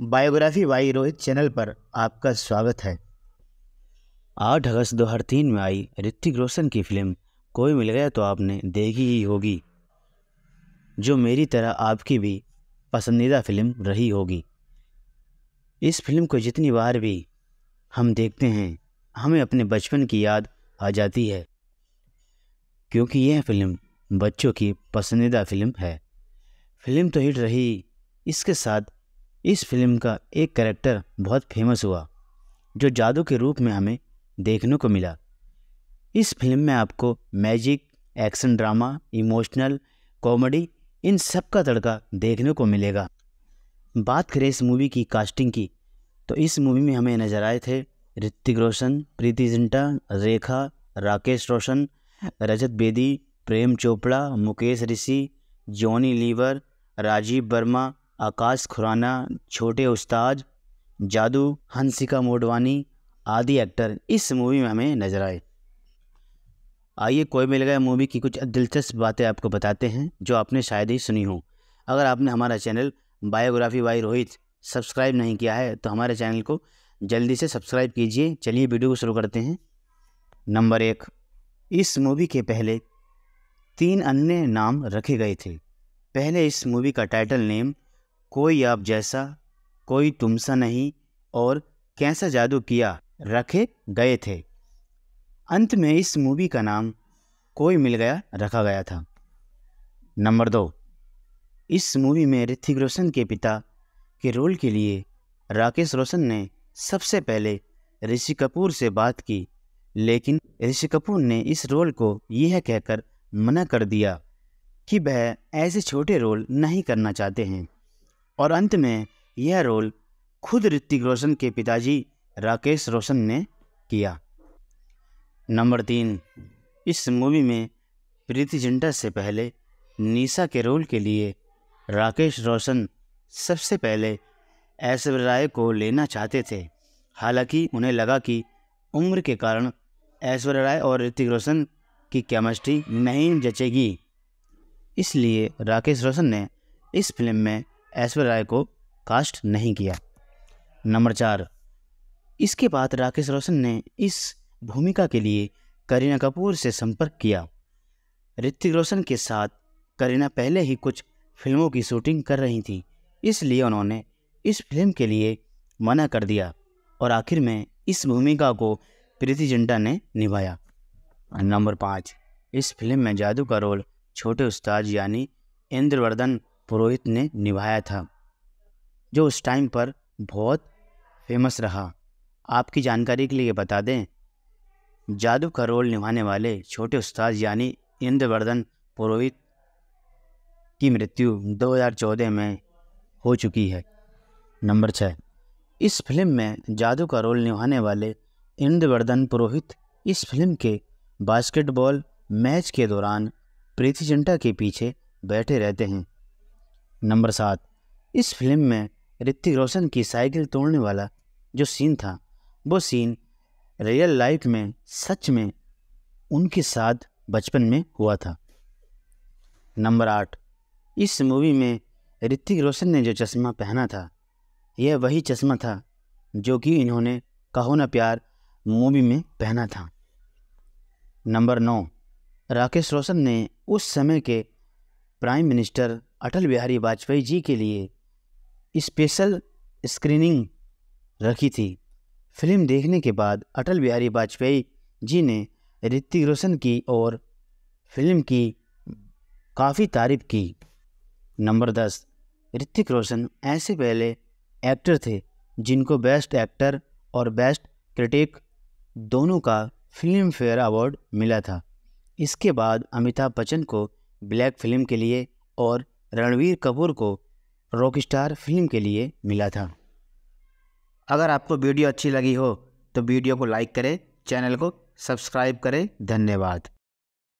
biography Y Rohit channel पर आपका स्वागत है आठ अगस्त दो हज़ार तीन में आई ऋतिक रोशन की फिल्म कोई मिल गया तो आपने देखी ही होगी जो मेरी तरह आपकी भी पसंदीदा फिल्म रही होगी इस फिल्म को जितनी बार भी हम देखते हैं हमें अपने बचपन की याद आ जाती है क्योंकि यह फिल्म बच्चों की पसंदीदा फिल्म है फिल्म तो हिट रही इसके साथ इस फिल्म का एक करेक्टर बहुत फेमस हुआ जो जादू के रूप में हमें देखने को मिला इस फिल्म में आपको magic action drama emotional comedy इन सब का तड़का देखने को मिलेगा बात करें इस मूवी की कास्टिंग की तो इस मूवी में हमें नज़र आए थे ऋतिक रोशन प्रीति जिंटा रेखा राकेश रोशन रजत बेदी प्रेम चोपड़ा मुकेश ऋषि जॉनी लीवर राजीव वर्मा आकाश खुराना छोटे उस्ताद जादू हंसिका मोडवानी आदि एक्टर इस मूवी में हमें नज़र आए आइए कोई मिल गया मूवी की कुछ दिलचस्प बातें आपको बताते हैं जो आपने शायद ही सुनी हो अगर आपने हमारा channel biography by Rohit subscribe नहीं किया है तो हमारे चैनल को जल्दी से सब्सक्राइब कीजिए चलिए वीडियो को शुरू करते हैं नंबर एक इस मूवी के पहले तीन अन्य नाम रखे गए थे पहले इस मूवी का टाइटल नेम कोई आप जैसा कोई तुमसा नहीं और कैसा जादू किया रखे गए थे अंत में इस मूवी का नाम कोई मिल गया रखा गया था नंबर दो इस मूवी में ऋतिक रोशन के पिता के रोल के लिए राकेश रोशन ने सबसे पहले ऋषि कपूर से बात की लेकिन ऋषि कपूर ने इस रोल को यह कहकर मना कर दिया कि वह ऐसे छोटे रोल नहीं करना चाहते हैं और अंत में यह रोल खुद ऋतिक रोशन के पिताजी राकेश रोशन ने किया नंबर तीन इस मूवी में प्रीति जिंटा से पहले निशा के रोल के लिए राकेश रोशन सबसे पहले ऐश्वर्य राय को लेना चाहते थे हालांकि उन्हें लगा कि उम्र के कारण ऐश्वर्य राय और ऋतिक रोशन की केमिस्ट्री नहीं जचेगी इसलिए राकेश रोशन ने इस फिल्म में ऐश्वर्य राय को कास्ट नहीं किया नंबर चार इसके बाद राकेश रोशन ने इस भूमिका के लिए करीना कपूर से संपर्क किया ऋतिक रोशन के साथ करीना पहले ही कुछ फिल्मों की शूटिंग कर रही थी इसलिए उन्होंने इस फिल्म के लिए मना कर दिया और आखिर में इस भूमिका को प्रीति जिंटा ने निभाया नंबर पाँच इस फिल्म में जादू का रोल छोटे उस्ताद यानी इंद्रवर्धन पुरोहित ने निभाया था जो उस टाइम पर बहुत फेमस रहा आपकी जानकारी के लिए बता दें जादू का रोल निभाने वाले छोटे उस्ताद यानी इंद्रवर्धन पुरोहित की मृत्यु 2014 में हो चुकी है नंबर छः इस फिल्म में जादू का रोल निभाने वाले इंद्रवर्धन पुरोहित इस फिल्म के बास्केटबॉल मैच के दौरान प्रीति जिंटा के पीछे बैठे रहते हैं नंबर सात इस फिल्म में ऋतिक रोशन की साइकिल तोड़ने वाला जो सीन था वो सीन रियल लाइफ में सच में उनके साथ बचपन में हुआ था नंबर आठ इस मूवी में ऋतिक रोशन ने जो चश्मा पहना था यह वही चश्मा था जो कि इन्होंने कहो ना प्यार मूवी में पहना था नंबर नौ राकेश रोशन ने उस समय के प्राइम मिनिस्टर अटल बिहारी वाजपेयी जी के लिए स्पेशल स्क्रीनिंग रखी थी फिल्म देखने के बाद अटल बिहारी वाजपेयी जी ने ऋतिक रोशन की और फिल्म की काफ़ी तारीफ की नंबर दस ऋतिक रोशन ऐसे पहले एक्टर थे जिनको बेस्ट एक्टर और बेस्ट क्रिटिक दोनों का फिल्म फेयर अवार्ड मिला था इसके बाद अमिताभ बच्चन को ब्लैक फिल्म के लिए और रणवीर कपूर को रॉक स्टार फिल्म के लिए मिला था अगर आपको वीडियो अच्छी लगी हो तो वीडियो को लाइक करें चैनल को सब्सक्राइब करें धन्यवाद